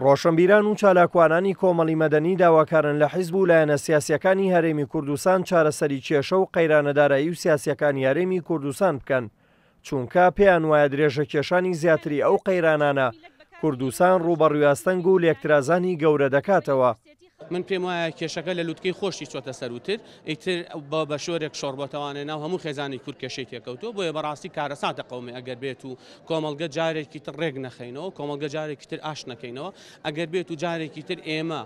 ڕۆشنبیران و چالاکوانانی کۆمەڵی مەدەنی داواکارن لە حیزب و لایەنە سیاسەکانی هەرێمی کوردستان چارەسەری کێشە و قەیرانەدارایی و سیاسەکانی یارێمی کوردستان بکەن چونکە پێیان وایە درێژە کێشانی زیاتری ئەو قەیرانانە کوردستان ڕوبەڕویاستەنگ و لێکترازانی گەورە دەکاتەوە. من پێم وایە کێشەکە لە لووتکەی خۆشی چۆتە سەروتر ئیتر بە بە شۆرێک شۆربەتەوانێ ناو هەموو خێزانی کورد کێشەی تێکەوتەوە بۆیە بەڕاستی کارەساتە قومی ئەگەر بێت و کۆمەلگە جارێکی تر ڕێک نەخینەوە کۆمەلگە جارێکی تر ئاش نەکەینەوە ئەگەر بێت و جارێکی تر ئێمە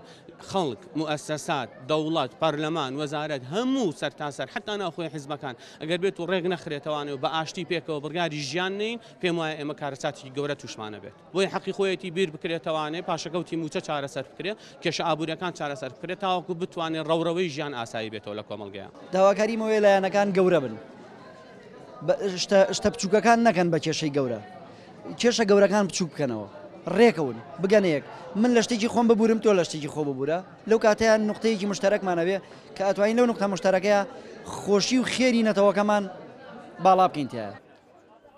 خەڵک مؤسسات دەوڵات پەرلەمان وەزارەت هەموو سەرتاسەر حتا ناخۆی حزبەکان ئەگەر بێت و ڕێک نەخرێتەوانێ و بە ئاشتی پێکەوە بڕگاری ژیان نین پێم وایە ئێمە کارەساتی گەورە توشمانە بێت بۆی حەقی خۆیەتی بیر بکرێتەوانێ پاشەکەوتی موچە چارەسەر بکرێت کێشە ئابوورەکان چارە لەسەر بکرێت تاوەکو بتوانین ڕەوڕەوەی ژیان ئاسایی بێتەوە لە کۆمەلگەیە داواکاری مەوەی لایەنەکان گەورە بن شتە بچووکەکان نەکەن بە کێشەی گەورە کێشە گەورەکان بچوو بکەنەوە ڕێکەون بگەنەیەک من لە شتێکی خۆم ببوورم تۆ لە شتێکی خۆ ببوورە لەو کاتیان نقطەیەکی مشتەرەکمانەوێ کە ئەتوانین لەو نقطە مشتەرەکەیە خۆشی و خێری نەتەوەکەمان باڵا بکەینتیە.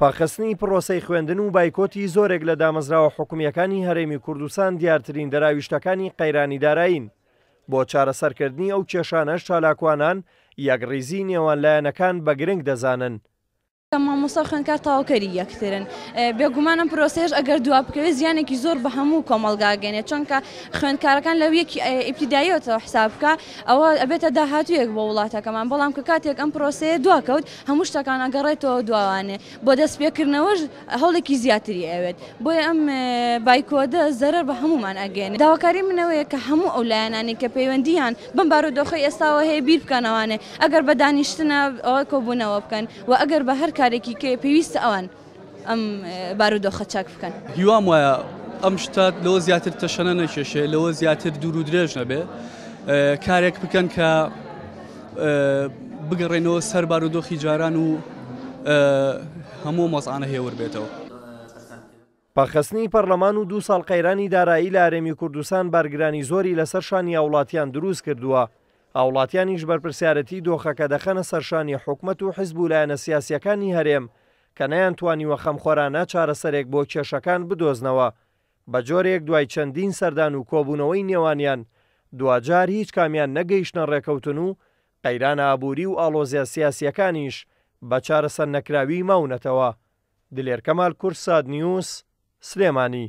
پاخستنی پرۆسەی خوێندن و بایکۆتی زۆرێک لە دامەزراوە حکومیەکانی هەرێمی کوردستان دیارترین دەراویشتەکانی قەیرانی دارایین بۆ چارەسەرکردنی ئەو کێشانە چالاکوانان یەکڕیزی نێوانلایەنەکان بە گرنگ دەزانن کە مامۆسا خوێنکار تاواکەری یەکترن بێگومانم پرۆسێش ئەگەر دوا بکەوێت زیانێکی زۆر بە هەموو کۆمەلگاگەێنێت چونکە خوێندکارەکان لەو یەکی ئیپیدایەوە حساب بکە ئەوە ئەبێتە داهاتوویەک بۆ وڵاتەکەمان بەڵام کە کاتێک ئەم پرۆسەیە دواکەوت هەموو شتەکان ئەگەڕێتەوە دواوانێ بۆ دەستپێکردنەوەش هەوڵێکی زیاتری ئەوێت بۆیە ئەم بایکۆدە زەرەر بە هەمومان ئەگەێن داواکاری منەوەیە کە هەموو ئەو لایەنانی کە پەیوەندیان بم بارودۆخی ئێستاوە هەیە بیر بکەنەوانێ ئەگەر بە دانیشتنە ئەوە کۆبوونەوە بکەن و ئەگەر بە هەر کارێکی کە پێویستە ئەوان ئەم بارودۆخە چاک بکەن هیوام وایە ئەم شتات لەوە زیاتر تەشەنە نەکێشێ لەوە زیاتر دوور و درێژ نەبێ کارێک بکەن کە بگەڕێنەوە سەر بارودۆخی جاران و هەموو مەزانە هێور بێتەوە. پاخستنی پەرلەمان و دوو ساڵ قەیرانی دارایی لە ئارێمی کوردستان بارگرانی زۆری لەسەر شانی وڵاتیان دروست کردووە هاوڵاتیانیش بەرپرسیارەتی دۆخەکە دەخەنە سەرشانی حکومت و حزب و لایەنە سیاسیەکانی هەرێم کە نەیانتوانیوە خەمخۆرانە چارەسەرێک بۆ کێشەکان بدۆزنەوە بە جۆرێک دوای چەندین سەردان و کۆبوونەوەی نێوانیان دوجار هیچ کامیان نەگەیشتە ڕێکەوتن و قەیران ئابووری و ئالۆزیە سیاسیەکانیش بە چارەسەر نەکراوی ماونەتەوە دلێر کەمال کورساد نیوس سلێمانی